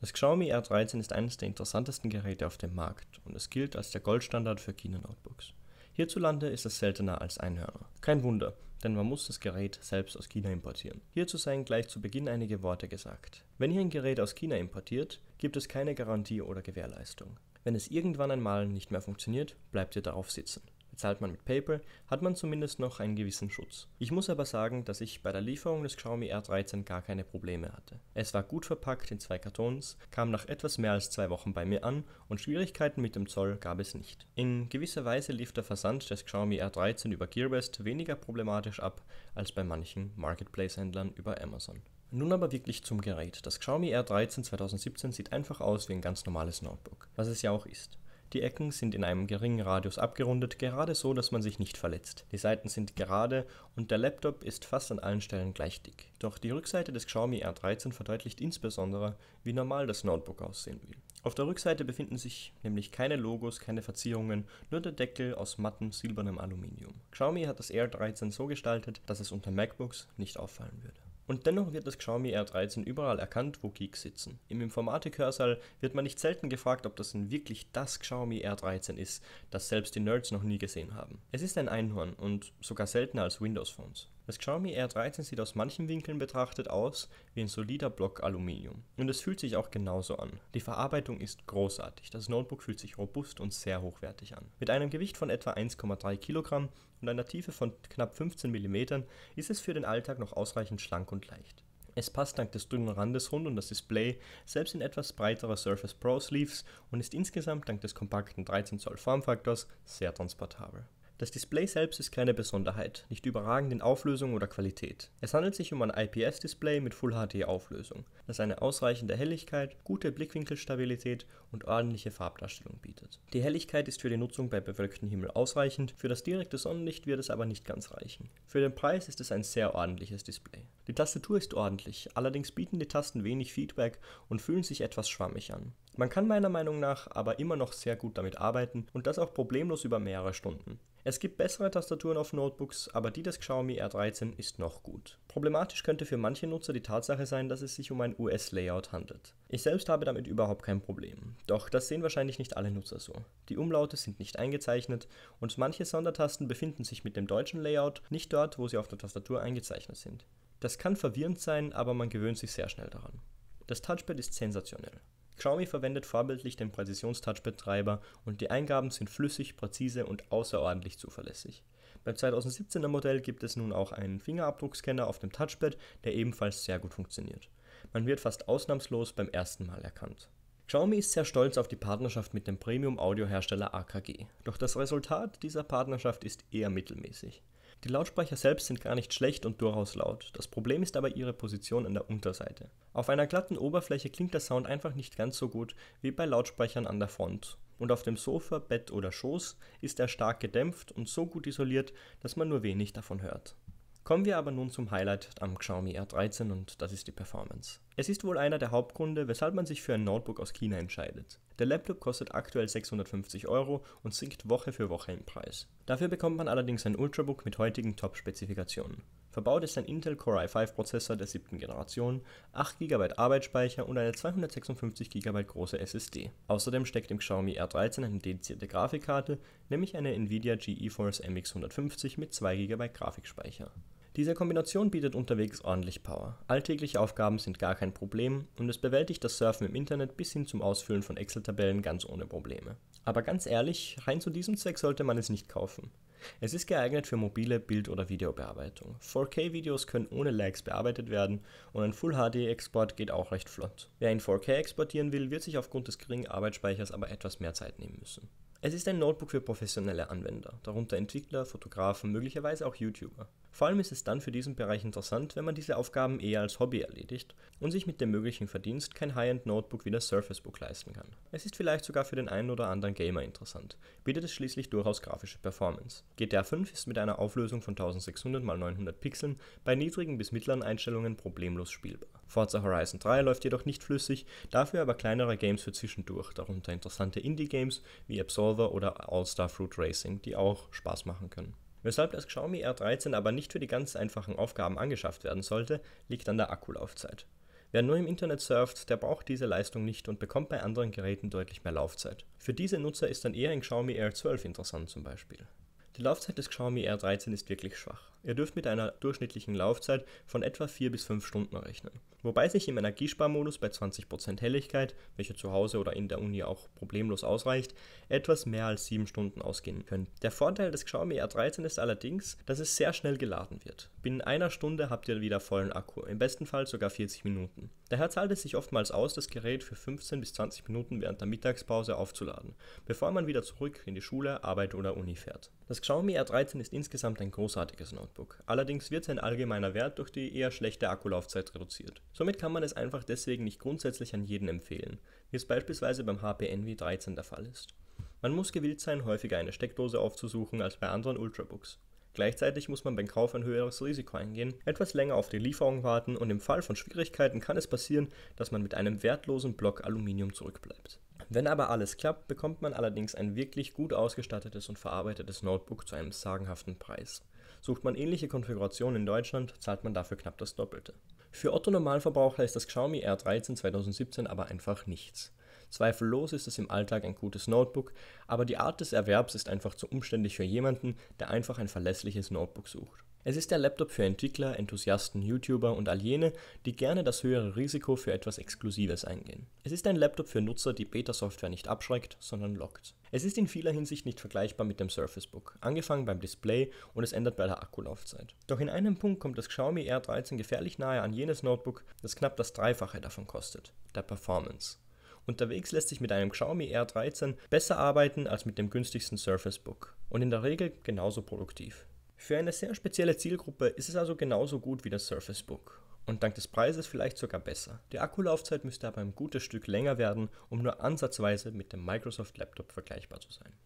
Das Xiaomi R13 ist eines der interessantesten Geräte auf dem Markt und es gilt als der Goldstandard für China-Notebooks. Hierzulande ist es seltener als Einhörner. Kein Wunder, denn man muss das Gerät selbst aus China importieren. Hierzu seien gleich zu Beginn einige Worte gesagt. Wenn ihr ein Gerät aus China importiert, gibt es keine Garantie oder Gewährleistung. Wenn es irgendwann einmal nicht mehr funktioniert, bleibt ihr darauf sitzen zahlt man mit PayPal, hat man zumindest noch einen gewissen Schutz. Ich muss aber sagen, dass ich bei der Lieferung des Xiaomi R13 gar keine Probleme hatte. Es war gut verpackt in zwei Kartons, kam nach etwas mehr als zwei Wochen bei mir an und Schwierigkeiten mit dem Zoll gab es nicht. In gewisser Weise lief der Versand des Xiaomi R13 über Gearbest weniger problematisch ab als bei manchen Marketplace-Händlern über Amazon. Nun aber wirklich zum Gerät. Das Xiaomi R13 2017 sieht einfach aus wie ein ganz normales Notebook, was es ja auch ist. Die Ecken sind in einem geringen Radius abgerundet, gerade so, dass man sich nicht verletzt. Die Seiten sind gerade und der Laptop ist fast an allen Stellen gleich dick. Doch die Rückseite des Xiaomi R13 verdeutlicht insbesondere, wie normal das Notebook aussehen will. Auf der Rückseite befinden sich nämlich keine Logos, keine Verzierungen, nur der Deckel aus mattem silbernem Aluminium. Xiaomi hat das R13 so gestaltet, dass es unter MacBooks nicht auffallen würde. Und dennoch wird das Xiaomi R13 überall erkannt, wo Geeks sitzen. Im Informatik-Hörsaal wird man nicht selten gefragt, ob das denn wirklich das Xiaomi R13 ist, das selbst die Nerds noch nie gesehen haben. Es ist ein Einhorn und sogar seltener als Windows-Phones. Das Xiaomi R13 sieht aus manchen Winkeln betrachtet aus wie ein solider Block Aluminium. Und es fühlt sich auch genauso an. Die Verarbeitung ist großartig. Das Notebook fühlt sich robust und sehr hochwertig an. Mit einem Gewicht von etwa 1,3 Kilogramm und einer Tiefe von knapp 15 mm ist es für den Alltag noch ausreichend schlank und leicht. Es passt dank des dünnen Randes rund um das Display selbst in etwas breiterer Surface Pro Sleeves und ist insgesamt dank des kompakten 13 Zoll Formfaktors sehr transportabel. Das Display selbst ist keine Besonderheit, nicht überragend in Auflösung oder Qualität. Es handelt sich um ein IPS-Display mit Full-HD-Auflösung, das eine ausreichende Helligkeit, gute Blickwinkelstabilität und ordentliche Farbdarstellung bietet. Die Helligkeit ist für die Nutzung bei bewölktem Himmel ausreichend, für das direkte Sonnenlicht wird es aber nicht ganz reichen. Für den Preis ist es ein sehr ordentliches Display. Die Tastatur ist ordentlich, allerdings bieten die Tasten wenig Feedback und fühlen sich etwas schwammig an. Man kann meiner Meinung nach aber immer noch sehr gut damit arbeiten und das auch problemlos über mehrere Stunden. Es gibt bessere Tastaturen auf Notebooks, aber die des Xiaomi R13 ist noch gut. Problematisch könnte für manche Nutzer die Tatsache sein, dass es sich um ein US-Layout handelt. Ich selbst habe damit überhaupt kein Problem. Doch das sehen wahrscheinlich nicht alle Nutzer so. Die Umlaute sind nicht eingezeichnet und manche Sondertasten befinden sich mit dem deutschen Layout nicht dort, wo sie auf der Tastatur eingezeichnet sind. Das kann verwirrend sein, aber man gewöhnt sich sehr schnell daran. Das Touchpad ist sensationell. Xiaomi verwendet vorbildlich den präzisions touchpad treiber und die Eingaben sind flüssig, präzise und außerordentlich zuverlässig. Beim 2017er Modell gibt es nun auch einen Fingerabdruckscanner auf dem Touchpad, der ebenfalls sehr gut funktioniert. Man wird fast ausnahmslos beim ersten Mal erkannt. Xiaomi ist sehr stolz auf die Partnerschaft mit dem Premium-Audio-Hersteller AKG, doch das Resultat dieser Partnerschaft ist eher mittelmäßig. Die Lautsprecher selbst sind gar nicht schlecht und durchaus laut, das Problem ist aber ihre Position an der Unterseite. Auf einer glatten Oberfläche klingt der Sound einfach nicht ganz so gut wie bei Lautsprechern an der Front. Und auf dem Sofa, Bett oder Schoß ist er stark gedämpft und so gut isoliert, dass man nur wenig davon hört. Kommen wir aber nun zum Highlight am Xiaomi R13 und das ist die Performance. Es ist wohl einer der Hauptgründe, weshalb man sich für ein Notebook aus China entscheidet. Der Laptop kostet aktuell 650 Euro und sinkt Woche für Woche im Preis. Dafür bekommt man allerdings ein Ultrabook mit heutigen Top-Spezifikationen. Verbaut ist ein Intel Core i5 Prozessor der siebten Generation, 8 GB Arbeitsspeicher und eine 256 GB große SSD. Außerdem steckt im Xiaomi R13 eine dedizierte Grafikkarte, nämlich eine Nvidia GeForce MX 150 mit 2 GB Grafikspeicher. Diese Kombination bietet unterwegs ordentlich Power. Alltägliche Aufgaben sind gar kein Problem und es bewältigt das Surfen im Internet bis hin zum Ausfüllen von Excel-Tabellen ganz ohne Probleme. Aber ganz ehrlich, rein zu diesem Zweck sollte man es nicht kaufen. Es ist geeignet für mobile Bild- oder Videobearbeitung. 4K-Videos können ohne Lags bearbeitet werden und ein Full-HD-Export geht auch recht flott. Wer in 4K exportieren will, wird sich aufgrund des geringen Arbeitsspeichers aber etwas mehr Zeit nehmen müssen. Es ist ein Notebook für professionelle Anwender, darunter Entwickler, Fotografen, möglicherweise auch YouTuber. Vor allem ist es dann für diesen Bereich interessant, wenn man diese Aufgaben eher als Hobby erledigt und sich mit dem möglichen Verdienst kein High-End-Notebook wie das Surface Book leisten kann. Es ist vielleicht sogar für den einen oder anderen Gamer interessant, bietet es schließlich durchaus grafische Performance. GTA 5 ist mit einer Auflösung von 1600 x 900 Pixeln bei niedrigen bis mittleren Einstellungen problemlos spielbar. Forza Horizon 3 läuft jedoch nicht flüssig, dafür aber kleinere Games für zwischendurch, darunter interessante Indie-Games wie Absorb Rover oder All-Star Fruit Racing, die auch Spaß machen können. Weshalb das Xiaomi R13 aber nicht für die ganz einfachen Aufgaben angeschafft werden sollte, liegt an der Akkulaufzeit. Wer nur im Internet surft, der braucht diese Leistung nicht und bekommt bei anderen Geräten deutlich mehr Laufzeit. Für diese Nutzer ist dann eher ein Xiaomi R12 interessant zum Beispiel. Die Laufzeit des Xiaomi R13 ist wirklich schwach. Ihr dürft mit einer durchschnittlichen Laufzeit von etwa 4 bis 5 Stunden rechnen, wobei sich im Energiesparmodus bei 20% Helligkeit, welche zu Hause oder in der Uni auch problemlos ausreicht, etwas mehr als 7 Stunden ausgehen können. Der Vorteil des Xiaomi R13 ist allerdings, dass es sehr schnell geladen wird. Binnen einer Stunde habt ihr wieder vollen Akku, im besten Fall sogar 40 Minuten. Daher zahlt es sich oftmals aus, das Gerät für 15 bis 20 Minuten während der Mittagspause aufzuladen, bevor man wieder zurück in die Schule, Arbeit oder Uni fährt. Das Xiaomi R13 ist insgesamt ein großartiges Notebook. Notebook. Allerdings wird sein allgemeiner Wert durch die eher schlechte Akkulaufzeit reduziert. Somit kann man es einfach deswegen nicht grundsätzlich an jeden empfehlen, wie es beispielsweise beim HP Envy 13 der Fall ist. Man muss gewillt sein, häufiger eine Steckdose aufzusuchen als bei anderen Ultrabooks. Gleichzeitig muss man beim Kauf ein höheres Risiko eingehen, etwas länger auf die Lieferung warten und im Fall von Schwierigkeiten kann es passieren, dass man mit einem wertlosen Block Aluminium zurückbleibt. Wenn aber alles klappt, bekommt man allerdings ein wirklich gut ausgestattetes und verarbeitetes Notebook zu einem sagenhaften Preis. Sucht man ähnliche Konfigurationen in Deutschland, zahlt man dafür knapp das Doppelte. Für Otto Normalverbraucher ist das Xiaomi R13 2017 aber einfach nichts. Zweifellos ist es im Alltag ein gutes Notebook, aber die Art des Erwerbs ist einfach zu umständlich für jemanden, der einfach ein verlässliches Notebook sucht. Es ist der Laptop für Entwickler, Enthusiasten, YouTuber und all jene, die gerne das höhere Risiko für etwas Exklusives eingehen. Es ist ein Laptop für Nutzer, die Beta-Software nicht abschreckt, sondern lockt. Es ist in vieler Hinsicht nicht vergleichbar mit dem Surface Book, angefangen beim Display und es ändert bei der Akkulaufzeit. Doch in einem Punkt kommt das Xiaomi R13 gefährlich nahe an jenes Notebook, das knapp das Dreifache davon kostet, der Performance. Unterwegs lässt sich mit einem Xiaomi R13 besser arbeiten als mit dem günstigsten Surface Book und in der Regel genauso produktiv. Für eine sehr spezielle Zielgruppe ist es also genauso gut wie das Surface Book. Und dank des Preises vielleicht sogar besser. Die Akkulaufzeit müsste aber ein gutes Stück länger werden, um nur ansatzweise mit dem Microsoft Laptop vergleichbar zu sein.